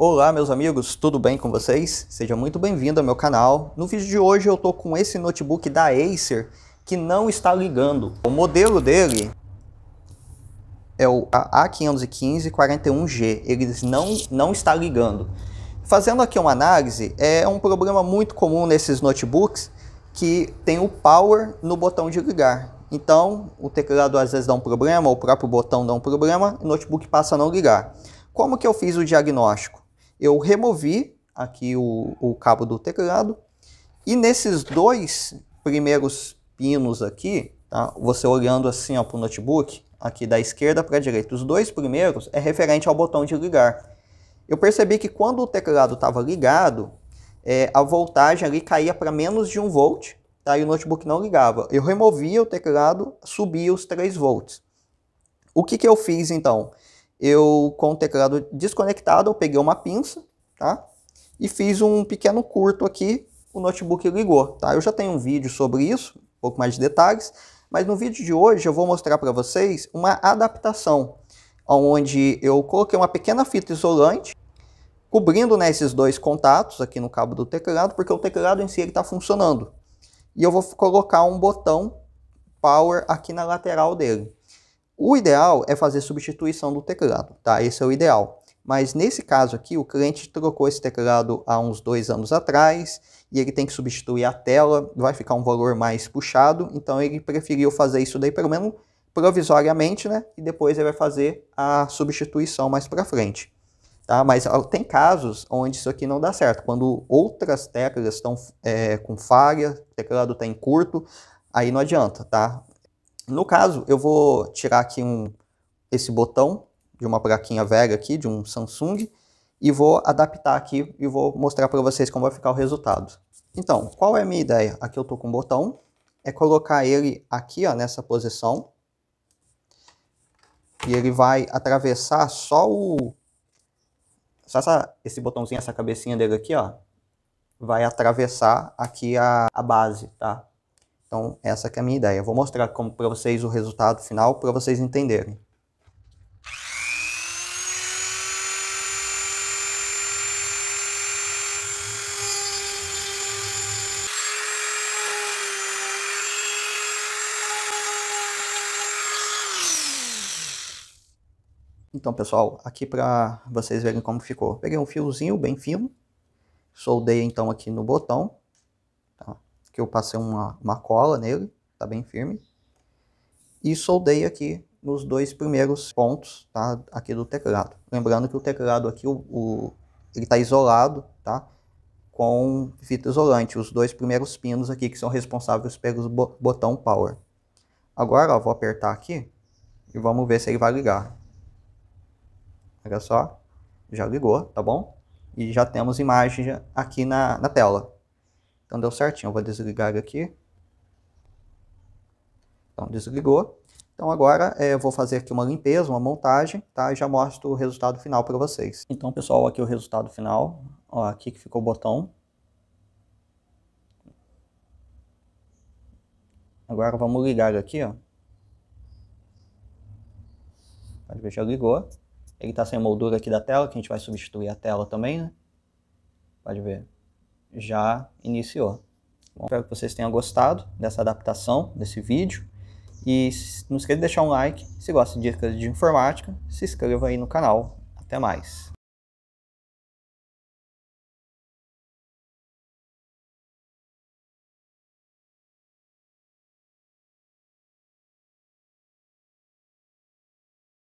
Olá meus amigos, tudo bem com vocês? Seja muito bem-vindo ao meu canal. No vídeo de hoje eu tô com esse notebook da Acer que não está ligando. O modelo dele é o a 51541 g ele não, não está ligando. Fazendo aqui uma análise, é um problema muito comum nesses notebooks que tem o power no botão de ligar. Então, o teclado às vezes dá um problema, o próprio botão dá um problema, o notebook passa a não ligar. Como que eu fiz o diagnóstico? eu removi aqui o, o cabo do teclado e nesses dois primeiros pinos aqui, tá? você olhando assim para o notebook, aqui da esquerda para a direita, os dois primeiros é referente ao botão de ligar. Eu percebi que quando o teclado estava ligado, é, a voltagem ali caía para menos de 1 volt, tá? e o notebook não ligava. Eu removia o teclado, subia os 3 volts. O que, que eu fiz então? eu com o teclado desconectado, eu peguei uma pinça, tá? E fiz um pequeno curto aqui, o notebook ligou, tá? Eu já tenho um vídeo sobre isso, um pouco mais de detalhes, mas no vídeo de hoje eu vou mostrar para vocês uma adaptação, onde eu coloquei uma pequena fita isolante, cobrindo né, esses dois contatos aqui no cabo do teclado, porque o teclado em si está funcionando. E eu vou colocar um botão power aqui na lateral dele. O ideal é fazer substituição do teclado, tá? Esse é o ideal. Mas nesse caso aqui, o cliente trocou esse teclado há uns dois anos atrás e ele tem que substituir a tela, vai ficar um valor mais puxado, então ele preferiu fazer isso daí pelo menos provisoriamente, né? E depois ele vai fazer a substituição mais para frente. Tá? Mas tem casos onde isso aqui não dá certo, quando outras teclas estão é, com falha, o teclado está em curto, aí não adianta, tá? No caso, eu vou tirar aqui um, esse botão de uma plaquinha velha aqui, de um Samsung, e vou adaptar aqui e vou mostrar para vocês como vai ficar o resultado. Então, qual é a minha ideia? Aqui eu estou com um botão, é colocar ele aqui ó, nessa posição, e ele vai atravessar só o... Só essa, esse botãozinho, essa cabecinha dele aqui, ó, vai atravessar aqui a, a base, tá? Então, essa é a minha ideia. vou mostrar como para vocês o resultado final, para vocês entenderem. Então, pessoal, aqui para vocês verem como ficou. Peguei um fiozinho bem fino, soldei então aqui no botão que eu passei uma, uma cola nele, tá bem firme. E soldei aqui nos dois primeiros pontos, tá? Aqui do teclado. Lembrando que o teclado aqui, o, o ele tá isolado, tá? Com fita isolante, os dois primeiros pinos aqui que são responsáveis pelo botão power. Agora, ó, vou apertar aqui e vamos ver se ele vai ligar. Olha só, já ligou, tá bom? E já temos imagem aqui na, na tela. Então deu certinho, eu vou desligar aqui. Então desligou. Então agora é, eu vou fazer aqui uma limpeza, uma montagem, tá? E já mostro o resultado final para vocês. Então pessoal, aqui o resultado final. Ó, aqui que ficou o botão. Agora vamos ligar aqui, ó. Pode ver, já ligou. Ele está sem moldura aqui da tela, que a gente vai substituir a tela também, né? Pode ver já iniciou. Bom, espero que vocês tenham gostado dessa adaptação, desse vídeo. E não esqueça de deixar um like se gosta de dicas de informática. Se inscreva aí no canal. Até mais.